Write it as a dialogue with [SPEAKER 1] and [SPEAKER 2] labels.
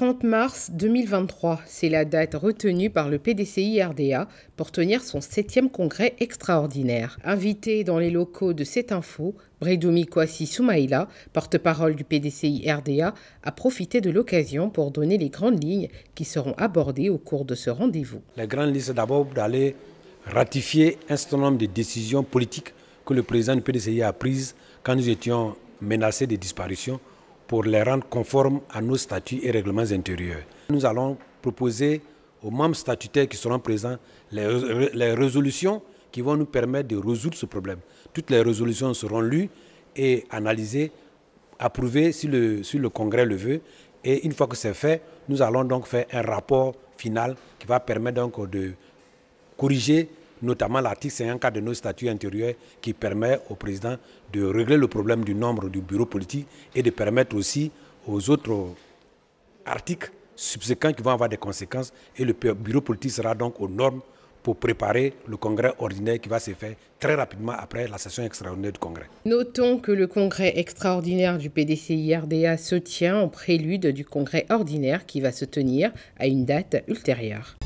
[SPEAKER 1] 30 mars 2023, c'est la date retenue par le PDCI RDA pour tenir son 7e congrès extraordinaire. Invité dans les locaux de cette info, Bredoumi Kwasi Soumaïla, porte-parole du PDCI RDA, a profité de l'occasion pour donner les grandes lignes qui seront abordées au cours de ce rendez-vous.
[SPEAKER 2] La grande liste, c'est d'abord d'aller ratifier un certain nombre de décisions politiques que le président du PDCI a prises quand nous étions menacés de disparition pour les rendre conformes à nos statuts et règlements intérieurs. Nous allons proposer aux membres statutaires qui seront présents les, résolutions qui vont nous permettre de résoudre ce problème. Toutes les résolutions seront lues et analysées, approuvées si le, si le Congrès le veut. Et une fois que c'est fait, nous allons donc faire un rapport final qui va permettre donc de corriger notamment l'article 54 de nos statuts intérieurs qui permet au président de régler le problème du nombre du bureau politique et de permettre aussi aux autres articles subséquents qui vont avoir des conséquences et le bureau politique sera donc aux normes pour préparer le congrès ordinaire qui va se faire très rapidement après la session extraordinaire du congrès.
[SPEAKER 1] Notons que le congrès extraordinaire du PDCI-RDA se tient en prélude du congrès ordinaire qui va se tenir à une date ultérieure.